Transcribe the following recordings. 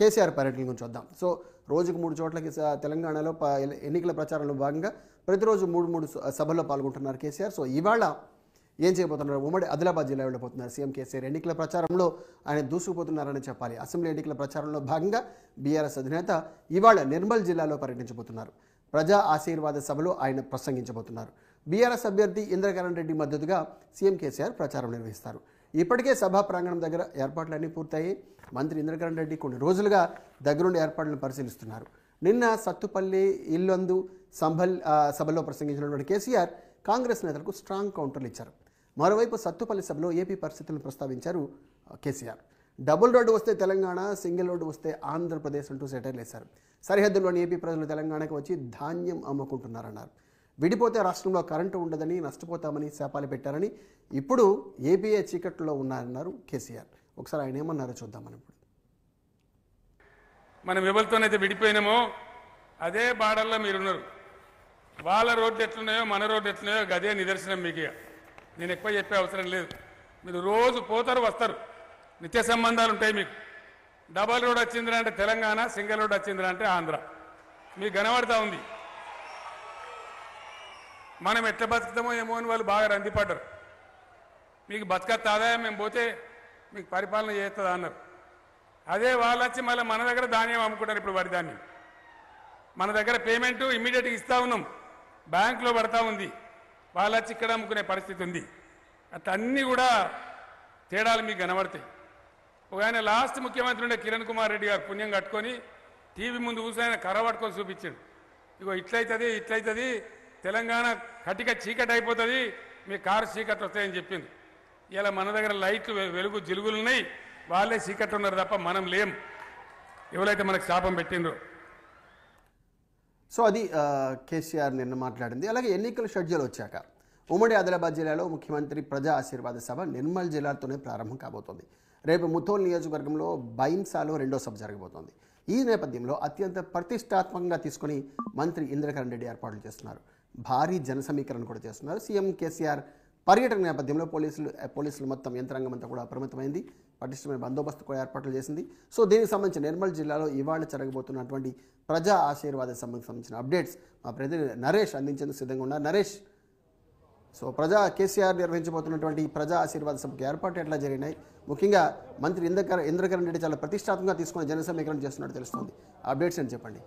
కేసీఆర్ పర్యటన గురించి వద్దాం సో రోజుకు మూడు చోట్లకి తెలంగాణలో ఎన్నికల ప్రచారంలో భాగంగా ప్రతిరోజు మూడు మూడు సభల్లో పాల్గొంటున్నారు కేసీఆర్ సో ఇవాళ ఏం చేయబోతున్నారు ఉమ్మడి ఆదిలాబాద్ జిల్లా వెళ్ళబోతున్నారు సీఎం కేసీఆర్ ఎన్నికల ప్రచారంలో ఆయన దూసుకుపోతున్నారని చెప్పాలి అసెంబ్లీ ఎన్నికల ప్రచారంలో భాగంగా బీఆర్ఎస్ అధినేత ఇవాళ నిర్మల్ జిల్లాలో పర్యటించబోతున్నారు ప్రజా ఆశీర్వాద సభలో ఆయన ప్రసంగించబోతున్నారు బీఆర్ఎస్ అభ్యర్థి ఇంద్రకరణ్ రెడ్డి మద్దతుగా సీఎం కేసీఆర్ ప్రచారం నిర్వహిస్తారు ఇప్పటికే సభా ప్రాంగణం దగ్గర ఏర్పాట్లన్నీ పూర్తయి మంత్రి ఇంద్రకరణ్ రెడ్డి కొన్ని రోజులుగా దగ్గరుండి ఏర్పాట్లను పరిశీలిస్తున్నారు నిన్న సత్తుపల్లి ఇల్లందు సంభల్ సభలో ప్రసంగించినటువంటి కేసీఆర్ కాంగ్రెస్ నేతలకు స్ట్రాంగ్ కౌంటర్లు ఇచ్చారు మరోవైపు సత్తుపల్లి సభలో ఏపీ పరిస్థితులను ప్రస్తావించారు కేసీఆర్ డబుల్ రోడ్డు వస్తే తెలంగాణ సింగిల్ రోడ్డు వస్తే ఆంధ్రప్రదేశ్ అంటూ సెటర్లు వేశారు సరిహద్దులోని ఏపీ ప్రజలు తెలంగాణకు వచ్చి ధాన్యం అమ్ముకుంటున్నారన్నారు విడిపోతే రాష్ట్రంలో కరెంటు ఉండదని నష్టపోతామని శాపాలు పెట్టారని ఇప్పుడు ఏపీఏ చీకట్లో ఉన్నారన్నారు కేసీఆర్ ఒకసారి ఆయన ఏమన్నారో చూద్దాం మనం ఇప్పుడు మనం ఎవరితోనైతే విడిపోయినామో అదే బాడల్లో మీరున్నారు వాళ్ళ రోడ్లు ఎట్లున్నాయో మన రోడ్లు ఎట్లున్నాయో అదే నిదర్శనం మీకు నేను ఎక్కువ చెప్పే అవసరం లేదు మీరు రోజు పోతారు వస్తారు నిత్య సంబంధాలు ఉంటాయి మీకు డబల్ రోడ్ వచ్చిందిరా అంటే తెలంగాణ సింగిల్ రోడ్ వచ్చిందిరా అంటే ఆంధ్ర మీకు కనబడతా ఉంది మనం ఎట్లా బతుకుతామో ఏమో అని వాళ్ళు బాగా రందిపడ్డారు మీకు బతుకత్త ఆదాయం మేము పోతే మీకు పరిపాలన చేస్తుంది అన్నారు అదే వాళ్ళు వచ్చి మళ్ళీ మన దగ్గర ధాన్యం అమ్ముకుంటారు ఇప్పుడు వరి ధాన్యం మన దగ్గర పేమెంట్ ఇమ్మీడియట్గా ఇస్తూ ఉన్నాం బ్యాంకులో పడతా ఉంది వాళ్ళు వచ్చి ఇక్కడ అమ్ముకునే పరిస్థితి ఉంది అన్నీ కూడా తేడాలు మీకు కనబడతాయి ఒక ఆయన లాస్ట్ ముఖ్యమంత్రి ఉండే కిరణ్ కుమార్ రెడ్డి గారు పుణ్యం కట్టుకొని టీవీ ముందు కూర్చొని ఆయన కర్ర పట్టుకొని చూపించాడు ఇగో ఇట్లయితుంది ఇట్లయితుంది తెలంగాణ కటిక చీకటి అయిపోతుంది మీ కారు చీకటి వస్తాయని చెప్పింది ఇలా మన దగ్గర లైట్లు వెలుగు జిలుగులు ఉన్నాయి వాళ్ళే చీకట్లు ఉన్నారు తప్ప మనం లేం ఎవరైతే మనకు శాపం పెట్టిండ్రో సో అది కేసీఆర్ నిన్న మాట్లాడింది అలాగే ఎన్నికల షెడ్యూల్ వచ్చాక ఉమ్మడి ఆదిలాబాద్ జిల్లాలో ముఖ్యమంత్రి ప్రజా ఆశీర్వాద సభ నిర్మల్ జిల్లాతోనే ప్రారంభం కాబోతోంది రేపు ముథోల్ నియోజకవర్గంలో బైంసాలో రెండో సభ జరగబోతోంది ఈ నేపథ్యంలో అత్యంత ప్రతిష్టాత్మకంగా తీసుకుని మంత్రి ఇంద్రకరణ్ రెడ్డి ఏర్పాట్లు చేస్తున్నారు భారీ జన సమీకరణ కూడా చేస్తున్నారు సీఎం కేసీఆర్ పర్యటన నేపథ్యంలో పోలీసులు పోలీసులు మొత్తం యంత్రాంగం అంతా కూడా అప్రమత్తమైంది పటిష్టమైన బందోబస్తు కూడా ఏర్పాట్లు చేసింది సో దీనికి సంబంధించి నిర్మల్ జిల్లాలో ఇవాళ జరగబోతున్నటువంటి ప్రజా ఆశీర్వాద ఆశీర్వాదానికి సంబంధించిన అప్డేట్స్ మా ప్రతినిధి నరేష్ అందించేందుకు సిద్ధంగా ఉన్నారు నరేష్ సో ప్రజా కేసీఆర్ నిర్వహించబోతున్నటువంటి ప్రజా ఆశీర్వాద సభకు ఏర్పాటు ఎట్లా జరిగినాయి ముఖ్యంగా మంత్రి ఇంద్రకరణ్ ఇంద్రకరణ్ రెడ్డి చాలా ప్రతిష్టాత్మకంగా తీసుకుని జన సమీకరణ చేస్తున్నట్టు తెలుస్తుంది అప్డేట్స్ అని చెప్పండి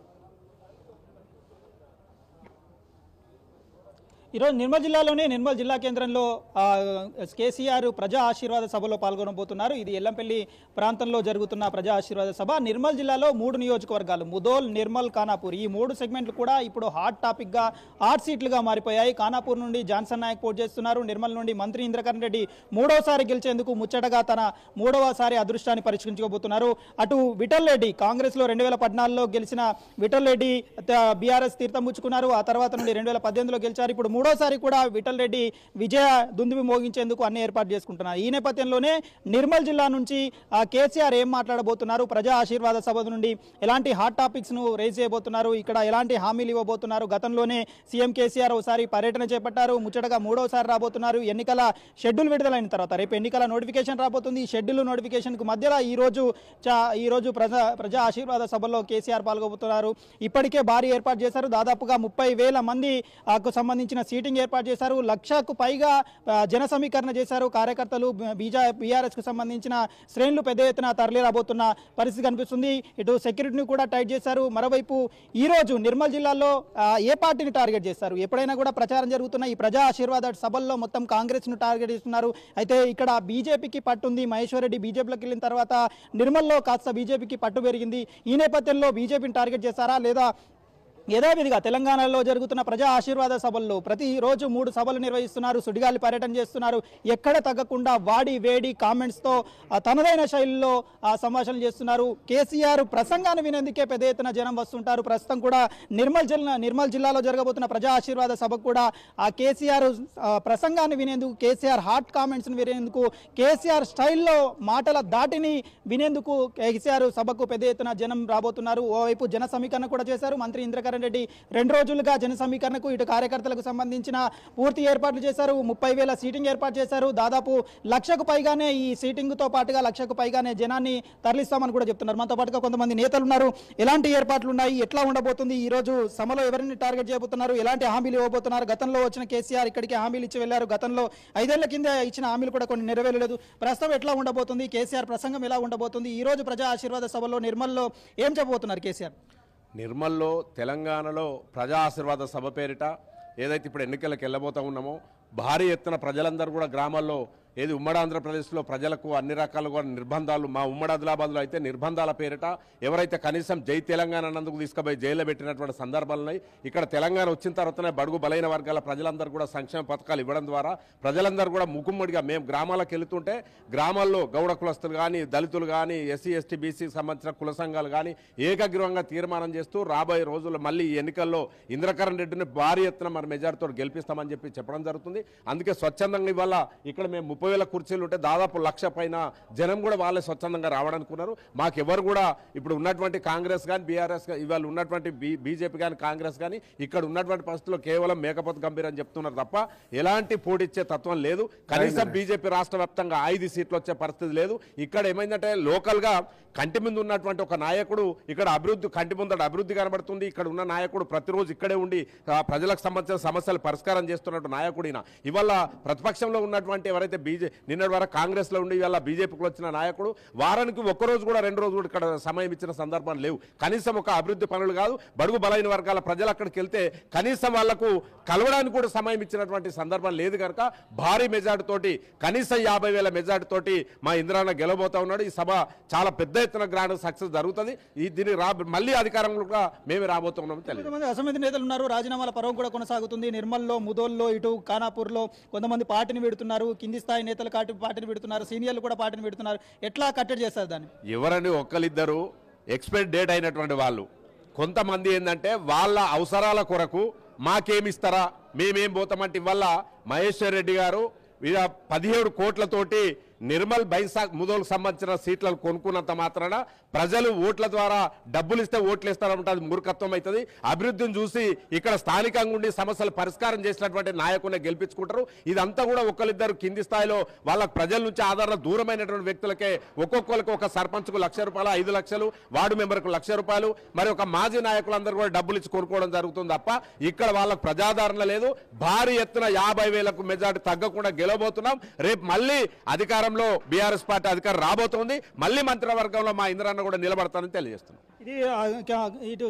ఈరోజు నిర్మల్ జిల్లాలోనే నిర్మల్ జిల్లా కేంద్రంలో కేసీఆర్ ప్రజా ఆశీర్వాద సభలో పాల్గొనబోతున్నారు ఇది ఎల్లంపల్లి ప్రాంతంలో జరుగుతున్న ప్రజా ఆశీర్వాద సభ నిర్మల్ జిల్లాలో మూడు నియోజకవర్గాలు ముదోల్ నిర్మల్ ఖానాపూర్ ఈ మూడు సెగ్మెంట్లు కూడా ఇప్పుడు హాట్ టాపిక్గా హాట్ సీట్లుగా మారిపోయాయి ఖానాపూర్ నుండి జాన్సన్ నాయక్ పోటీ చేస్తున్నారు నిర్మల్ నుండి మంత్రి ఇంద్రకరణ్ రెడ్డి మూడోసారి గెలిచేందుకు ముచ్చటగా తన మూడవసారి అదృష్టాన్ని పరిష్కరించుకోబోతున్నారు అటు విఠల్ రెడ్డి కాంగ్రెస్లో రెండు వేల పద్నాలుగులో గెలిచిన విఠల్ రెడ్డి బీఆర్ఎస్ తీర్థం ముచ్చుకున్నారు ఆ తర్వాత నుండి రెండు వేల పద్దెనిమిదిలో గెలిచారు ఇప్పుడు మూడోసారి కూడా విఠల్ రెడ్డి విజయ దుందువి మోగించేందుకు అన్ని ఏర్పాటు చేసుకుంటున్నారు ఈ నేపథ్యంలోనే నిర్మల్ జిల్లా నుంచి కేసీఆర్ ఏం మాట్లాడబోతున్నారు ప్రజా ఆశీర్వాద సభ నుండి ఎలాంటి హాట్ టాపిక్స్ను రేజ్ చేయబోతున్నారు ఇక్కడ ఎలాంటి హామీలు ఇవ్వబోతున్నారు గతంలోనే సీఎం కేసీఆర్ ఒకసారి పర్యటన చేపట్టారు ముచ్చటగా మూడోసారి రాబోతున్నారు ఎన్నికల షెడ్యూల్ విడుదలైన తర్వాత రేపు ఎన్నికల నోటిఫికేషన్ రాబోతుంది ఈ షెడ్యూల్ నోటిఫికేషన్కు మధ్యలో ఈరోజు ఈరోజు ప్రజా ప్రజా ఆశీర్వాద సభలో కేసీఆర్ పాల్గొబోతున్నారు ఇప్పటికే భారీ ఏర్పాటు చేశారు దాదాపుగా ముప్పై వేల మందికు సంబంధించిన సీటింగ్ ఏర్పాటు చేశారు లక్షకు పైగా జన సమీకరణ చేశారు కార్యకర్తలు బీజా బీఆర్ఎస్కు సంబంధించిన శ్రేణులు పెద్ద ఎత్తున తరలిరాబోతున్న పరిస్థితి కనిపిస్తుంది ఇటు సెక్యూరిటీని కూడా టైట్ చేశారు మరోవైపు ఈరోజు నిర్మల్ జిల్లాలో ఏ పార్టీని టార్గెట్ చేస్తారు ఎప్పుడైనా కూడా ప్రచారం జరుగుతున్న ఈ ప్రజా ఆశీర్వాద సభల్లో మొత్తం కాంగ్రెస్ను టార్గెట్ చేస్తున్నారు అయితే ఇక్కడ బీజేపీకి పట్టుంది మహేశ్వర రెడ్డి బీజేపీలోకి వెళ్ళిన తర్వాత నిర్మల్లో కాస్త బీజేపీకి పట్టు పెరిగింది ఈ నేపథ్యంలో బీజేపీని టార్గెట్ చేస్తారా లేదా యథావిధిగా తెలంగాణలో జరుగుతున్న ప్రజా ఆశీర్వాద సభల్లో ప్రతిరోజు మూడు సభలు నిర్వహిస్తున్నారు సుడిగాలి పర్యటన చేస్తున్నారు ఎక్కడ తగ్గకుండా వాడి వేడి కామెంట్స్తో తనదైన శైలిలో సంభాషణలు చేస్తున్నారు కేసీఆర్ ప్రసంగాన్ని వినేందుకే పెద్ద ఎత్తున జనం వస్తుంటారు ప్రస్తుతం కూడా నిర్మల్ జిల్లా నిర్మల్ జిల్లాలో జరగబోతున్న ప్రజా ఆశీర్వాద సభకు కూడా ఆ కేసీఆర్ ప్రసంగాన్ని వినేందుకు కేసీఆర్ హాట్ కామెంట్స్ని వినేందుకు కేసీఆర్ స్టైల్లో మాటల దాటిని వినేందుకు కేసీఆర్ సభకు పెద్ద ఎత్తున జనం రాబోతున్నారు ఓవైపు జన సమీకరణ కూడా చేశారు మంత్రి ఇంద్రకరణ్ జగన్మోహన్ రెడ్డి రెండు రోజులుగా జన సమీకరణకు ఇటు కార్యకర్తలకు సంబంధించిన పూర్తి ఏర్పాట్లు చేశారు ముప్పై వేల సీటింగ్ ఏర్పాటు చేశారు దాదాపు లక్షకు పైగానే ఈ సీటింగ్తో పాటుగా లక్షకు పైగానే జనాన్ని తరలిస్తామని కూడా చెప్తున్నారు మనతో పాటుగా కొంతమంది నేతలు ఉన్నారు ఎలాంటి ఏర్పాట్లు ఉన్నాయి ఎట్లా ఉండబోతుంది ఈ రోజు సభలో ఎవరిని టార్గెట్ చేయబోతున్నారు ఎలాంటి హామీలు ఇవ్వబోతున్నారు గతంలో వచ్చిన కేసీఆర్ ఇక్కడికి హామీలు ఇచ్చి వెళ్లారు గతంలో ఐదేళ్ల కింద ఇచ్చిన హామీలు కూడా కొన్ని నెరవేరలేదు ప్రస్తుతం ఎట్లా ఉండబోతుంది కేసీఆర్ ప్రసంగం ఎలా ఉండబోతుంది ఈ రోజు ప్రజా ఆశీర్వాద సభలో నిర్మల్లో ఏం చెప్పబోతున్నారు కేసీఆర్ నిర్మల్లో తెలంగాణలో ప్రజా ఆశీర్వాద సభ పేరిట ఏదైతే ఇప్పుడు ఎన్నికలకు వెళ్ళబోతా ఉన్నామో భారీ ఎత్తున ప్రజలందరూ కూడా గ్రామాల్లో ఏది ఉమ్మడి ఆంధ్రప్రదేశ్లో ప్రజలకు అన్ని రకాలుగా నిర్బంధాలు మా ఉమ్మడి ఆదిలాబాద్లో అయితే నిర్బంధాల పేరిట ఎవరైతే కనీసం జై తెలంగాణ అన్నందుకు తీసుకుపోయి జైల్లో పెట్టినటువంటి సందర్భాలు ఇక్కడ తెలంగాణ వచ్చిన తర్వాతనే బడుగు బలైన వర్గాల ప్రజలందరూ కూడా సంక్షేమ పథకాలు ఇవ్వడం ద్వారా ప్రజలందరూ కూడా ముకుమ్మడిగా మేము గ్రామాలకు వెళుతుంటే గ్రామాల్లో గౌడ కులస్తులు కానీ దళితులు కానీ ఎస్సీ ఎస్టీ బీసీకి సంబంధించిన కుల సంఘాలు కానీ ఏకగ్రీవంగా తీర్మానం చేస్తూ రాబోయే రోజుల్లో మళ్ళీ ఎన్నికల్లో ఇంద్రకరణ్ రెడ్డిని భారీ ఎత్తున మన మెజార్టీతో గెలిపిస్తామని చెప్పి చెప్పడం జరుగుతుంది అందుకే స్వచ్ఛందంగా ఇవాళ ఇక్కడ మేము ముప్పై వేల కుర్చీలు ఉంటే దాదాపు లక్ష పైన జనం కూడా వాళ్ళే స్వచ్ఛందంగా రావడనుకున్నారు మాకెవరు కూడా ఇప్పుడు ఉన్నటువంటి కాంగ్రెస్ కానీ బీఆర్ఎస్ ఇవాళ ఉన్నటువంటి బీజేపీ కానీ కాంగ్రెస్ కానీ ఇక్కడ ఉన్నటువంటి పరిస్థితుల్లో కేవలం మేకపోత్ గంభీర్ అని చెప్తున్నారు తప్ప ఎలాంటి పోటీచ్చే తత్వం లేదు కనీసం బీజేపీ రాష్ట్ర వ్యాప్తంగా ఐదు సీట్లు వచ్చే పరిస్థితి లేదు ఇక్కడ ఏమైందంటే లోకల్గా కంటి ముందు ఉన్నటువంటి ఒక నాయకుడు ఇక్కడ అభివృద్ధి కంటి ముందు అభివృద్ధి కనబడుతుంది ఇక్కడ ఉన్న నాయకుడు ప్రతిరోజు ఇక్కడే ఉండి ప్రజలకు సంబంధించిన సమస్యలు పరిష్కారం చేస్తున్నట్టు నాయకుడిన ఇవాళ ప్రతిపక్షంలో ఉన్నటువంటి ఎవరైతే బీజే నిన్నటి వరకు కాంగ్రెస్లో ఉండి ఇవాళ బీజేపీకి వచ్చిన నాయకుడు వారానికి ఒక్కరోజు కూడా రెండు రోజు కూడా ఇక్కడ సమయం ఇచ్చిన సందర్భాలు లేవు కనీసం ఒక అభివృద్ధి పనులు కాదు బడుగు బలైన వర్గాల ప్రజలు అక్కడికి వెళ్తే కనీసం వాళ్లకు కలవడానికి కూడా సమయం ఇచ్చినటువంటి సందర్భం లేదు కనుక భారీ మెజార్టీతోటి కనీసం యాభై వేల మెజార్టీతోటి మా ఇంద్రాన్న గెలవబోతా ఉన్నాడు ఈ సభ చాలా పెద్ద ఎత్తున గ్రాండ్ సక్సెస్ జరుగుతుంది ఈ దీన్ని రా మళ్ళీ అధికారంలో కూడా మేము రాబోతున్నాం తెలియదు అసమితి నేతలు ఉన్నారు రాజీనామాల పర్వం కూడా కొనసాగుతుంది నిర్మల్లో ముదోల్లో ఇటు ఖానాపూర్లో కొంతమంది పార్టీని పెడుతున్నారు కింది స్థాయి స్థాయి నేతలు కాటి పార్టీని పెడుతున్నారు సీనియర్లు కూడా పార్టీని పెడుతున్నారు ఎట్లా కట్టడి చేస్తారు దాన్ని ఎవరని ఒక్కరిద్దరు ఎక్స్పైర్ డేట్ అయినటువంటి వాళ్ళు కొంతమంది ఏంటంటే వాళ్ళ అవసరాల కొరకు మాకేమిస్తారా మేమేం పోతామంటే ఇవాళ మహేశ్వర్ రెడ్డి గారు ఇక పదిహేడు కోట్లతోటి నిర్మల్ బైసాక్ ముదోలకు సంబంధించిన సీట్లను కొనుక్కున్నంత మాత్రాన ప్రజలు ఓట్ల ద్వారా డబ్బులు ఇస్తే ఓట్లు ఇస్తారంటే అది మూర్ఖత్వం అవుతుంది అభివృద్ధిని చూసి ఇక్కడ స్థానికంగా ఉండి సమస్యలు పరిష్కారం చేసినటువంటి నాయకుని గెలిపించుకుంటారు ఇదంతా కూడా ఒకరిద్దరు కింది స్థాయిలో వాళ్ళ ప్రజల నుంచి ఆధార దూరమైనటువంటి వ్యక్తులకే ఒక్కొక్కరికి ఒక సర్పంచ్కు లక్ష రూపాయలు ఐదు లక్షలు వార్డు మెంబర్కు లక్ష రూపాయలు మరి ఒక మాజీ నాయకులందరూ కూడా డబ్బులు ఇచ్చి కొనుక్కోవడం జరుగుతుంది తప్ప ఇక్కడ వాళ్ళకు ప్రజాదరణ లేదు భారీ ఎత్తున యాభై వేలకు మెజార్టీ తగ్గకుండా గెలవబోతున్నాం రేపు మళ్ళీ అధికారం కాలంలో బీఆర్ఎస్ పార్టీ అధికారం రాబోతోంది మళ్ళీ మంత్రివర్గంలో మా ఇంద్రాన్న కూడా నిలబడతానని తెలియజేస్తున్నాం ఇది ఇటు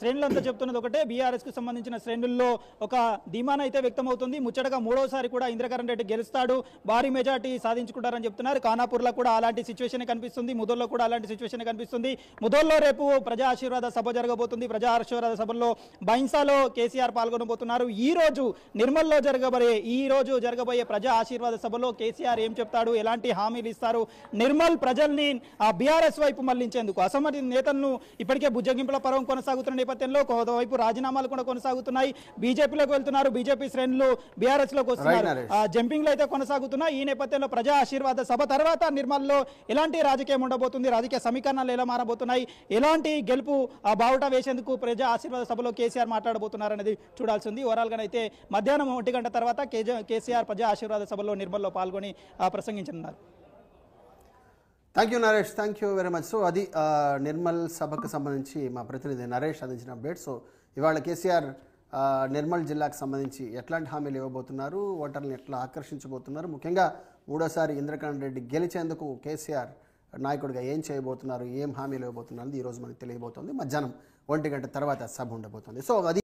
శ్రేణులంతా చెప్తున్నది ఒకటే కు సంబంధించిన శ్రేణుల్లో ఒక ధీమాన అయితే వ్యక్తమవుతుంది ముచ్చటగా మూడోసారి కూడా ఇంద్రకరణ్ రెడ్డి గెలుస్తాడు భారీ మెజార్టీ సాధించుకుంటారని చెప్తున్నారు కానాపూర్లో కూడా అలాంటి సిచ్యువేషన్ కనిపిస్తుంది ముదోల్లో కూడా అలాంటి సిచ్యువేషన్ కనిపిస్తుంది ముదోల్లో రేపు ప్రజా ఆశీర్వాద సభ జరగబోతుంది ప్రజా ఆశీర్వాద సభలో బైన్సాలో కేసీఆర్ పాల్గొనబోతున్నారు ఈ రోజు నిర్మల్లో జరగబోయే ఈ రోజు జరగబోయే ప్రజా ఆశీర్వాద సభలో కేసీఆర్ ఏం చెప్తాడు ఎలాంటి హామీలు ఇస్తారు నిర్మల్ ప్రజల్ని ఆ బీఆర్ఎస్ వైపు మళ్లించేందుకు అసమర్థ నేతలను ఇప్పటికే బుజ్జగింపుల పర్వం కొనసాగుతున్న నేపథ్యంలో ఒకవైపు రాజీనామాలు కూడా కొనసాగుతున్నాయి బీజేపీలోకి వెళ్తున్నారు బీజేపీ శ్రేణులు బీఆర్ఎస్ లోకి వస్తున్నారు లో అయితే కొనసాగుతున్నాయి ఈ నేపథ్యంలో ప్రజా ఆశీర్వాద సభ తర్వాత నిర్మల్లో ఎలాంటి రాజకీయం ఉండబోతుంది రాజకీయ సమీకరణాలు ఎలా మారబోతున్నాయి ఎలాంటి గెలుపు బావుట వేసేందుకు ప్రజా ఆశీర్వాద సభలో కేసీఆర్ అనేది చూడాల్సి ఉంది గా అయితే మధ్యాహ్నం ఒంటి గంట తర్వాత కేజీ కేసీఆర్ ప్రజా ఆశీర్వాద సభలో నిర్మల్లో పాల్గొని ప్రసంగించనున్నారు thank you Naresh thank you very much so అది నిర్మల్ సభకు సంబంధించి మా ప్రతినిధి నరేష్ అందించిన అప్డేట్ సో ఇవాళ కేసీఆర్ నిర్మల్ uh, జిల్లాకు సంబంధించి ఎట్లాంటి హామీలు ఇవ్వబోతున్నారు ఓటర్లను ఎట్లా ఆకర్షించబోతున్నారు ముఖ్యంగా మూడోసారి ఇంద్రకాంత్ రెడ్డి గెలిచేందుకు కేసీఆర్ నాయకుడిగా ఏం చేయబోతున్నారు ఏం హామీలు ఇవ్వబోతున్నారు ఈరోజు మనకు తెలియబోతోంది మధ్యాహ్నం ఒంటి గంట తర్వాత సభ ఉండబోతుంది సో అది